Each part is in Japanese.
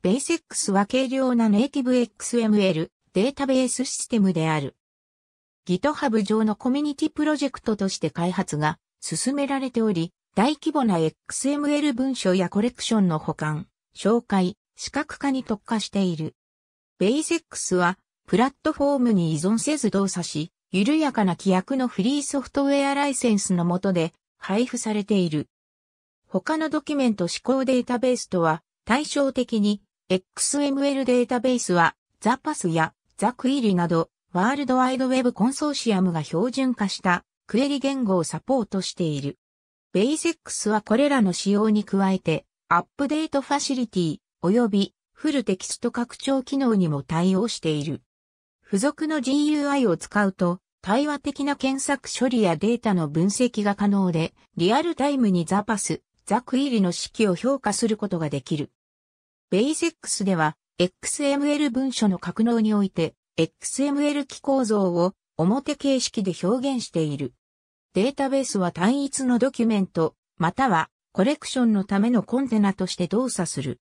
ベーセックスは軽量なネイティブ XML データベースシステムである。GitHub 上のコミュニティプロジェクトとして開発が進められており、大規模な XML 文書やコレクションの保管、紹介、視覚化に特化している。ベーセックスは、プラットフォームに依存せず動作し、緩やかな規約のフリーソフトウェアライセンスの下で配布されている。他のドキュメント指向データベースとは対照的に XML データベースは、ザパスやザクイリなど、ワールドワイドウェブコンソーシアムが標準化したクエリ言語をサポートしている。ベーセックスはこれらの仕様に加えて、アップデートファシリティ、及びフルテキスト拡張機能にも対応している。付属の GUI を使うと、対話的な検索処理やデータの分析が可能で、リアルタイムにザパス、ザクイリの式を評価することができる。ベイセックスでは、XML 文書の格納において、XML 機構造を表形式で表現している。データベースは単一のドキュメント、またはコレクションのためのコンテナとして動作する。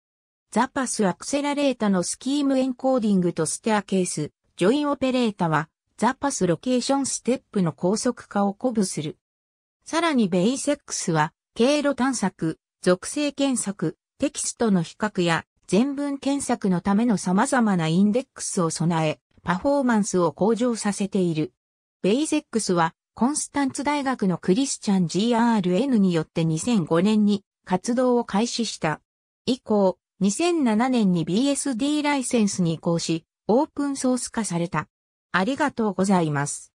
ザパスアクセラレータのスキームエンコーディングとステアケース、ジョインオペレータは、ザパスロケーションステップの高速化を鼓舞する。さらにベイセックスは、経路探索、属性検索、テキストの比較や全文検索のための様々なインデックスを備え、パフォーマンスを向上させている。ベイゼックスは、コンスタンツ大学のクリスチャン GRN によって2005年に活動を開始した。以降、2007年に BSD ライセンスに移行し、オープンソース化された。ありがとうございます。